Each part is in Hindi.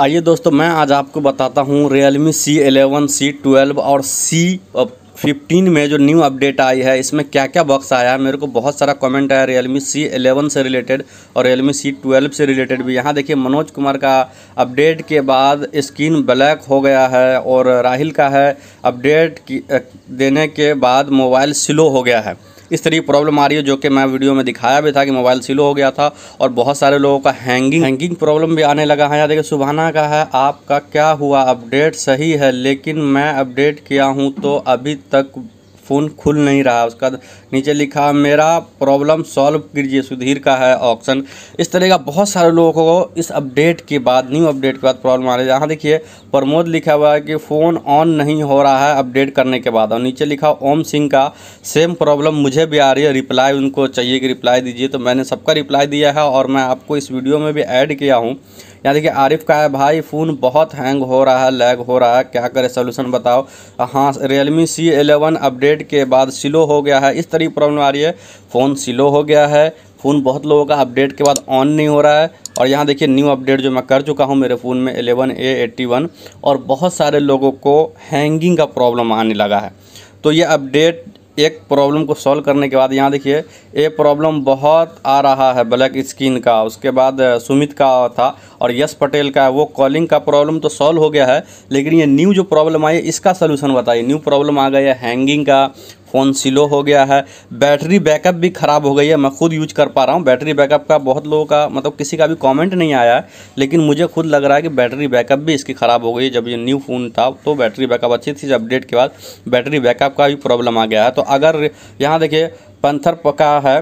आइए दोस्तों मैं आज आपको बताता हूँ Realme C11, C12 और सी फिफ्टीन में जो न्यू अपडेट आई है इसमें क्या क्या बॉक्स आया है मेरे को बहुत सारा कमेंट आया मी सी एलेवन से रिलेटेड और मी सी ट्वेल्व से रिलेटेड भी यहाँ देखिए मनोज कुमार का अपडेट के बाद स्क्रीन ब्लैक हो गया है और राहिल का है अपडेट देने के बाद मोबाइल स्लो हो गया है इस तरह की प्रॉब्लम आ रही है जो कि मैं वीडियो में दिखाया भी था कि मोबाइल सिलो हो गया था और बहुत सारे लोगों का हैंगिंग हैंगिंग प्रॉब्लम भी आने लगा है यहाँ देखिए सुबहाना का है आपका क्या हुआ अपडेट सही है लेकिन मैं अपडेट किया हूँ तो अभी तक फ़ोन खुल नहीं रहा उसका नीचे लिखा मेरा प्रॉब्लम सॉल्व कीजिए सुधीर का है ऑप्शन इस तरह का बहुत सारे लोगों को इस अपडेट के बाद न्यू अपडेट के बाद प्रॉब्लम आ रही है यहाँ देखिए प्रमोद लिखा हुआ है कि फ़ोन ऑन नहीं हो रहा है अपडेट करने के बाद और नीचे लिखा ओम सिंह का सेम प्रॉब्लम मुझे भी आ रही है रिप्लाई उनको चाहिए कि रिप्लाई दीजिए तो मैंने सबका रिप्लाई दिया है और मैं आपको इस वीडियो में भी ऐड किया हूँ यहाँ देखिए आरिफ का है भाई फ़ोन बहुत हैंग हो रहा है लैग हो रहा है क्या करें सोल्यूशन बताओ हाँ रियलमी सी एलेवन अपडेट के बाद स्लो हो गया है इस तरह की प्रॉब्लम आ रही है फ़ोन स्लो हो गया है फ़ोन बहुत लोगों का अपडेट के बाद ऑन नहीं हो रहा है और यहाँ देखिए न्यू अपडेट जो मैं कर चुका हूँ मेरे फ़ोन में एलेवन ए एट्टी वन और बहुत सारे लोगों को हैंगिंग का प्रॉब्लम आने लगा है तो ये अपडेट एक प्रॉब्लम को सॉल्व करने के बाद यहाँ देखिए ये प्रॉब्लम बहुत आ रहा है ब्लैक स्किन का उसके बाद सुमित का था और यश पटेल का है वो कॉलिंग का प्रॉब्लम तो सॉल्व हो गया है लेकिन ये न्यू जो प्रॉब्लम आई इसका सलूशन बताइए न्यू प्रॉब्लम आ गया है हैंगिंग का फ़ोन स्लो हो गया है बैटरी बैकअप भी ख़राब हो गई है मैं खुद यूज कर पा रहा हूँ बैटरी बैकअप का बहुत लोगों का मतलब किसी का भी कमेंट नहीं आया है लेकिन मुझे खुद लग रहा है कि बैटरी बैकअप भी इसकी ख़राब हो गई जब ये न्यू फ़ोन था तो बैटरी बैकअप अच्छी थी अपडेट के बाद बैटरी बैकअप का भी प्रॉब्लम आ गया है तो अगर यहाँ देखिए पंथर पका है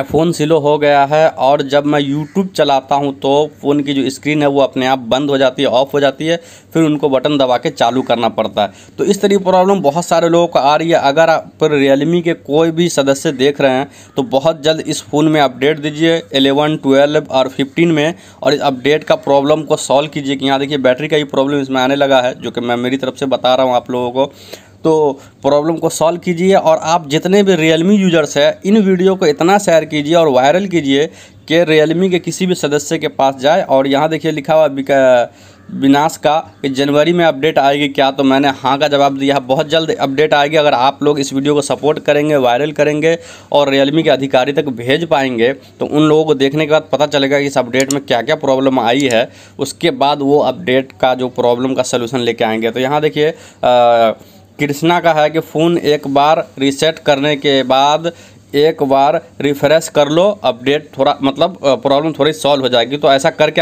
फ़ोन सिलो हो गया है और जब मैं यूट्यूब चलाता हूँ तो फ़ोन की जो स्क्रीन है वो अपने आप बंद हो जाती है ऑफ़ हो जाती है फिर उनको बटन दबा के चालू करना पड़ता है तो इस तरह की प्रॉब्लम बहुत सारे लोगों को आ रही है अगर आप रियलमी के कोई भी सदस्य देख रहे हैं तो बहुत जल्द इस फ़ोन में अपडेट दीजिए एलेवन ट्वेल्व और फिफ्टीन में और इस अपडेट का प्रॉब्लम को सॉल्व कीजिए कि यहाँ देखिए बैटरी का ही प्रॉब्लम इसमें आने लगा है जो कि मैं मेरी तरफ से बता रहा हूँ आप लोगों को तो प्रॉब्लम को सॉल्व कीजिए और आप जितने भी रियलमी यूजर्स हैं इन वीडियो को इतना शेयर कीजिए और वायरल कीजिए कि रियलमी के किसी भी सदस्य के पास जाए और यहाँ देखिए लिखा हुआ विनाश का कि जनवरी में अपडेट आएगी क्या तो मैंने हाँ का जवाब दिया है बहुत जल्द अपडेट आएगी अगर आप लोग इस वीडियो को सपोर्ट करेंगे वायरल करेंगे और रियलमी के अधिकारी तक भेज पाएंगे तो उन लोगों को देखने के बाद पता चलेगा कि इस अपडेट में क्या क्या प्रॉब्लम आई है उसके बाद वो अपडेट का जो प्रॉब्लम का सोल्यूशन लेके आएंगे तो यहाँ देखिए कृष्णा का है कि फ़ोन एक बार रीसेट करने के बाद एक बार रिफ्रेश कर लो अपडेट थोड़ा मतलब प्रॉब्लम थोड़ी सॉल्व हो जाएगी तो ऐसा करके